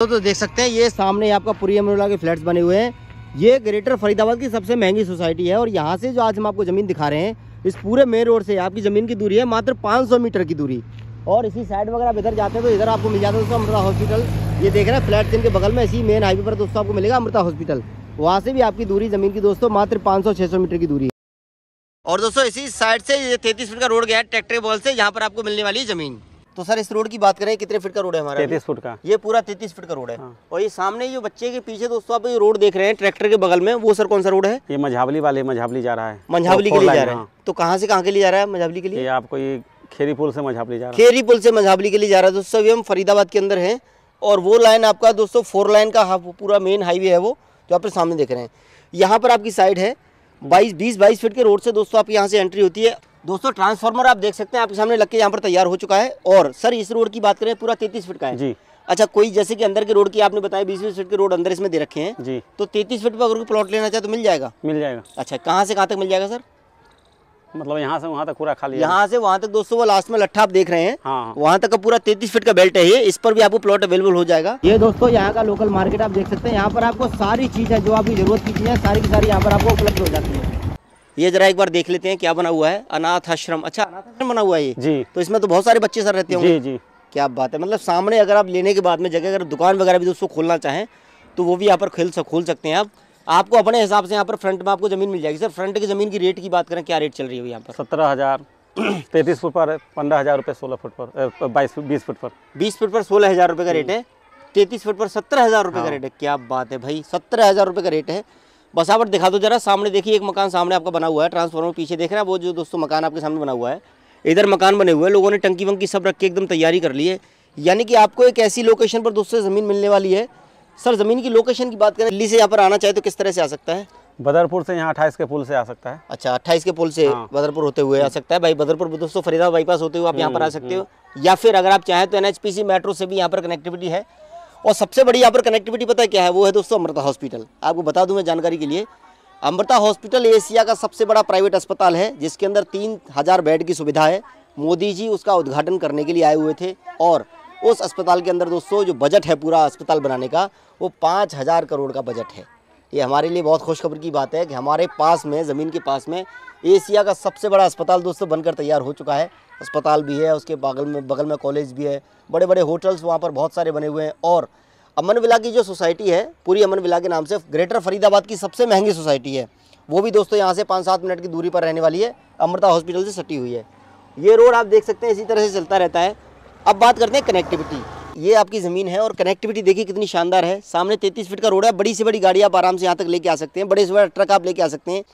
तो, तो देख सकते हैं ये सामने आपका पूरी अमरोला के फ्लैट्स बने हुए हैं ये ग्रेटर फरीदाबाद की सबसे महंगी सोसाइटी है और यहाँ से जो आज हम आपको ज़मीन दिखा रहे हैं इस पूरे मेन रोड से आपकी ज़मीन की दूरी है मात्र 500 मीटर की दूरी और इसी साइड वगैरह आप इधर जाते हैं तो इधर आपको मिल जाता है दोस्तों अमृता हॉस्पिटल ये देख रहे हैं फ्लैट जिनके बगल में इसी मेन हाईवे पर दोस्तों आपको मिलेगा अमृता हॉस्पिटल वहाँ से भी आपकी दूरी ज़मीन की दोस्तों मात्र पाँच सौ मीटर की दूरी और दोस्तों इसी साइड से ये तैतीस फीट का रोड गया है ट्रैक्टर बॉल से यहाँ पर आपको मिलने वाली ज़मीन तो सर इस रोड की बात करें कितने फीट का रोड है हमारा तैतीस फुट का ये पूरा तैतीस फीट का रोड है हाँ। और ये सामने ये बच्चे के पीछे दोस्तों आप ये रोड देख रहे हैं ट्रैक्टर के बगल में वो सर कौन सा रोड है ये मझावली वाले मझावली जा रहा है मझावली के लिए जा रहा है हाँ। तो कहाँ से कहाँ के लिए जा रहा है मझावली के लिए आपको ये खेरी पुल से मझावली जा रहा है खेरी पुल से मझावली के लिए जा रहा है दोस्तों अभी हम फरीदाबाद के अंदर है और वो लाइन आपका दोस्तों फोर लाइन का पूरा मेन हाईवे है वो जो आप सामने देख रहे हैं यहाँ पर आपकी साइड है बाईस बीस बाईस फीट के रोड से दोस्तों आप यहाँ से एंट्री होती है दोस्तों ट्रांसफार्मर आप देख सकते हैं आपके सामने लग के यहाँ पर तैयार हो चुका है और सर इस रोड की बात करें पूरा तैतीस फीट का है जी अच्छा कोई जैसे कि अंदर के रोड की आपने बताया बीस बीस फीट के रोड अंदर इसमें दे रखे हैं जी तो तैतीस फीट पर अगर प्लॉट लेना चाहे तो मिल जाएगा मिल जाएगा अच्छा कहाँ से कहाँ तक मिल जाएगा सर मतलब यहाँ से वहाँ तक पूरा खाली यहाँ से वहाँ तक दोस्तों वो लास्ट में लट्ठा आप देख रहे हैं हाँ।, हाँ। वहाँ तक का पूरा तैतीस फीट का बेल्ट है ये इस पर भी आपको प्लॉट अवेलेबल हो जाएगा ये दोस्तों यहाँ का लोकल मार्केट आप देख सकते हैं यहाँ पर आपको सारी चीज है जो आपकी जरूरत की चीजें सारी की सारी यहाँ पर आपको उपलब्ध हो जाती है ये जरा एक बार देख लेते हैं क्या बना हुआ है अनाथ आश्रम अच्छा अनाथ आश्रम बना हुआ है ये जी तो इसमें तो बहुत सारे बच्चे सर रहते होंगे जी जी क्या बात है मतलब सामने अगर आप लेने के बाद में जगह अगर दुकान वगैरह भी दोस्तों खोलना चाहें तो वो भी यहाँ पर खेल खोल सकते हैं आप आपको अपने हिसाब से यहाँ पर फ्रंट में आपको जमीन मिल जाएगी सर फ्रंट की जमीन की रेट की बात करें क्या रेट चल रही है यहाँ पर सत्रह हज़ार तैतीस फुट पर पंद्रह हज़ार रुपये सोलह फुट पर बाईस बीस फुट पर बीस फुट पर सोलह हज़ार रुपये का रेट है तैतीस फुट पर सत्रह हज़ार रुपये का हाँ। रेट है क्या बात है भाई सत्रह हज़ार रुपये का रेट है बसावट दिखा दो जरा सामने देखिए एक मकान सामने आपका बना हुआ है ट्रांसफार्मर पीछे देख रहे हैं वो जो दोस्तों मकान आपके सामने बना हुआ है इधर मकान बने हुए हैं लोगों ने टंकी वंकी सब रख के एकदम तैयारी कर ली है यानी कि आपको एक ऐसी लोकेशन पर दोस्तों ज़मीन मिलने वाली है सर ज़मीन की लोकेशन की बात करें दिल्ली से यहाँ पर आना चाहे तो किस तरह से आ सकता है बदरपुर से यहाँ अट्ठाईस के पुल से आ सकता है अच्छा अट्ठाईस के पुल से हाँ। बदरपुर होते हुए आ सकता है भाई बदरपुर दोस्तों फरीदाबाद बाईपास होते हुए आप यहाँ पर आ हम्म, सकते हम्म। हो या फिर अगर आप चाहें तो एनएचपीसी मेट्रो से भी यहाँ पर कनेक्टिविटी है और सबसे बड़ी यहाँ पर कनेक्टिविटी पता है क्या है वो है दोस्तों अमृता हॉस्पिटल आपको बता दूँ मैं जानकारी के लिए अमृता हॉस्पिटल एशिया का सबसे बड़ा प्राइवेट अस्पताल है जिसके अंदर तीन हज़ार बेड की सुविधा है मोदी जी उसका उद्घाटन करने के लिए आए हुए थे और उस अस्पताल के अंदर दोस्तों जो बजट है पूरा अस्पताल बनाने का वो पाँच हज़ार करोड़ का बजट है ये हमारे लिए बहुत खुशखबरी की बात है कि हमारे पास में ज़मीन के पास में एशिया का सबसे बड़ा अस्पताल दोस्तों बनकर तैयार हो चुका है अस्पताल भी है उसके बगल में बगल में कॉलेज भी है बड़े बड़े होटल्स वहाँ पर बहुत सारे बने हुए हैं और अमन विला की जो सोसाइटी है पूरी अमन विला के नाम से ग्रेटर फरीदाबाद की सबसे महंगी सोसाइटी है वो भी दोस्तों यहाँ से पाँच सात मिनट की दूरी पर रहने वाली है अमृता हॉस्पिटल से सटी हुई है ये रोड आप देख सकते हैं इसी तरह से चलता रहता है अब बात करते हैं कनेक्टिविटी ये आपकी ज़मीन है और कनेक्टिविटी देखिए कितनी शानदार है सामने तैंतीस फीट का रोड है बड़ी से बड़ी गाड़ी आप आराम से यहाँ तक लेके आ सकते हैं बड़े से बड़ा ट्रक आप लेके आ सकते हैं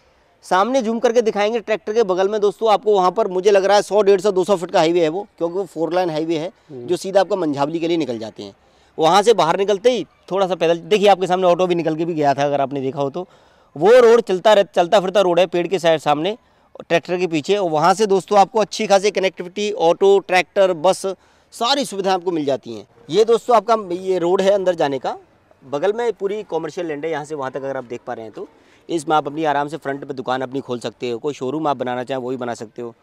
सामने जूम करके दिखाएंगे ट्रैक्टर के बगल में दोस्तों आपको वहाँ पर मुझे लग रहा है सौ डेढ़ सौ दो सौ फीट का हाईवे है वो क्योंकि वो फोर लाइन हाईवे है हम्म। जो सीधा आपका मंझावली के लिए निकल जाते हैं वहाँ से बाहर निकलते ही थोड़ा सा पैदल देखिए आपके सामने ऑटो भी निकल के भी गया था अगर आपने देखा हो तो वो रोड चलता रह चलता फिरता रोड है पेड़ के साइड सामने ट्रैक्टर के पीछे और वहाँ से दोस्तों आपको अच्छी खासी कनेक्टिविटी ऑटो ट्रैक्टर बस सारी सुविधाएं आपको मिल जाती हैं ये दोस्तों आपका ये रोड है अंदर जाने का बगल में पूरी कॉमर्शियल लैंड है यहाँ से वहाँ तक अगर आप देख पा रहे हैं तो इसमें आप अपनी आराम से फ्रंट पर दुकान अपनी खोल सकते हो कोई शोरूम आप बनाना चाहें वो भी बना सकते हो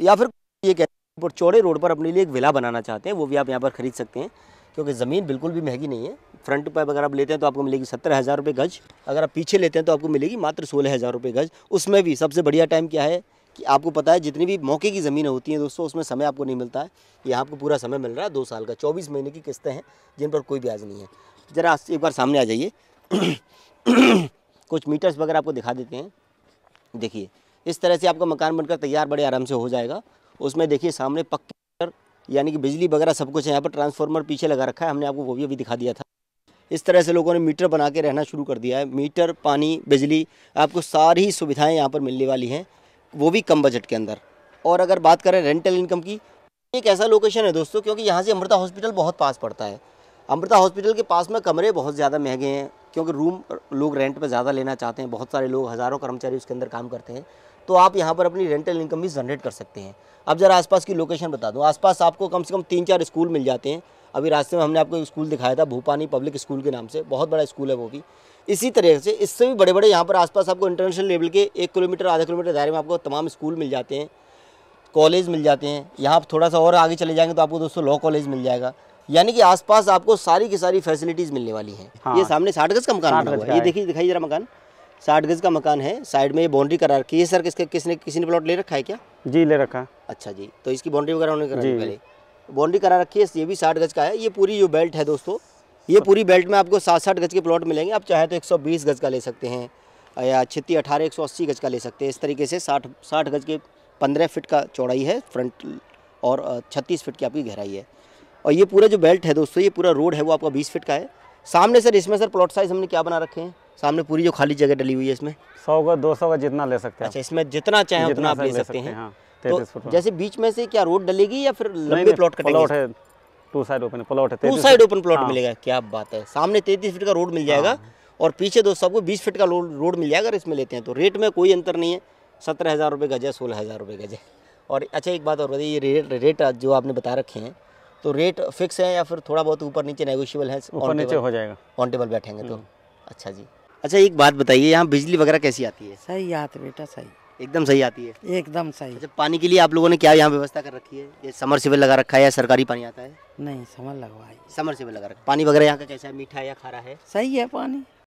या फिर ये कहते हैं चौड़े रोड पर अपने लिए एक विला बनाना चाहते हैं वो भी आप यहाँ पर खरीद सकते हैं क्योंकि ज़मीन बिल्कुल भी महंगी नहीं है फ्रंट पर अगर आप लेते हैं तो आपको मिलेगी सत्तर हज़ार रुपये गज अगर आप पीछे लेते हैं तो आपको मिलेगी मात्र सोलह हज़ार रुपये गज उसमें भी सबसे बढ़िया टाइम क्या है कि आपको पता है जितनी भी मौके की ज़मीन होती है दोस्तों उसमें समय आपको नहीं मिलता है यहाँ आपको पूरा समय मिल रहा है दो साल का चौबीस महीने की किस्तें हैं जिन पर कोई ब्याज नहीं है ज़रा एक बार सामने आ जाइए कुछ मीटर्स वगैरह आपको दिखा देते हैं देखिए इस तरह से आपका मकान बनकर तैयार बड़े आराम से हो जाएगा उसमें देखिए सामने पक्के मीटर यानी कि बिजली वगैरह सब कुछ है यहाँ पर ट्रांसफार्मर पीछे लगा रखा है हमने आपको वो भी अभी दिखा दिया था इस तरह से लोगों ने मीटर बना के रहना शुरू कर दिया है मीटर पानी बिजली आपको सारी सुविधाएं यहाँ पर मिलने वाली हैं वो भी कम बजट के अंदर और अगर बात करें रेंटल इनकम की एक ऐसा लोकेशन है दोस्तों क्योंकि यहाँ से अमृता हॉस्पिटल बहुत पास पड़ता है अमृता हॉस्पिटल के पास में कमरे बहुत ज़्यादा महंगे हैं क्योंकि रूम लोग रेंट पर ज़्यादा लेना चाहते हैं बहुत सारे लोग हज़ारों कर्मचारी उसके अंदर काम करते हैं तो आप यहाँ पर अपनी रेंटल इनकम भी जनरेट कर सकते हैं अब ज़रा आसपास की लोकेशन बता दूँ आसपास आपको कम से कम तीन चार स्कूल मिल जाते हैं अभी रास्ते में हमने आपको स्कूल दिखाया था भूपानी पब्लिक स्कूल के नाम से बहुत बड़ा स्कूल है वो भी इसी तरह से इससे भी बड़े बड़े यहाँ पर आसपास आपको इंटरनेशनल लेवल के एक किलोमीटर आधा किलोमीटर दायरे में आपको तमाम स्कूल मिल जाते हैं कॉलेज मिल जाते हैं यहाँ आप थोड़ा सा और आगे चले जाएंगे तो आपको दोस्तों लॉ कॉलेज मिल जाएगा यानी कि आसपास आपको सारी की सारी फैसिलिटीज मिलने वाली हैं हाँ। ये सामने साठ गज का मकान बना हुआ है ये देखिए दिखाई जरा मकान साठ गज का मकान है साइड में ये बाउंड्री करा रखी है सर किसके किसने किसी ने प्लॉट ले रखा है क्या जी ले रखा अच्छा जी तो इसकी बाउंड्री वगैरह उन्होंने पहले बाउंड्री करा रखी है ये भी साठ गज का है ये पूरी जो बेल्ट है दोस्तों ये पूरी बेल्ट में आपको सात साठ गज के प्लॉट मिलेंगे आप चाहे तो 120 गज का ले सकते हैं या छत्तीस अठारह एक गज का ले सकते हैं इस तरीके से साठ साठ गज के पंद्रह फिट का चौड़ाई है फ्रंट और छत्तीस फिट की आपकी गहराई है और ये पूरा जो बेल्ट है दोस्तों ये पूरा रोड है वो आपका बीस फिट का है सामने सर इसमें सर प्लॉट साइज हमने क्या बना रखे हैं सामने पूरी जो खाली जगह डली हुई है इसमें सौ का दो सौ का जितना ले सकते हैं अच्छा इसमें जितना चाहे उतना आप ले सकते हैं हाँ, तो जैसे बीच में से क्या रोड डलेगी या फिर लंबे प्लॉट है टू साइड ओपन प्लॉट है टू साइड ओपन प्लॉट हाँ। मिलेगा क्या बात है सामने तैतीस फीट का रोड मिल जाएगा हाँ। और पीछे दोस्तों आपको बीस फीट का रोड मिल जाएगा अगर इसमें लेते हैं तो रेट में कोई अंतर नहीं है सत्रह हज़ार रुपये गज है सोलह हज़ार रुपये गज है और अच्छा एक बात और बताइए रेट रेट जो आपने बता रखे हैं तो रेट फिक्स है या फिर थोड़ा बहुत ऊपर नीचे नेगोशियबल है ऊपर नीचे हो जाएगा ऑन टेबल बैठेंगे तो हम्म। अच्छा जी अच्छा एक बात बताइए यहाँ बिजली वगैरह कैसी आती है सही आती बेटा सही एकदम सही आती है एकदम सही अच्छा पानी के लिए आप लोगों ने क्या यहाँ व्यवस्था कर रखी है ये समर सिविल लगा रखा है या सरकारी पानी आता है नहीं समर लगवाई समर सिविल लगा रखा पानी वगैरह यहाँ का कैसा है मीठा है या खारा है सही है पानी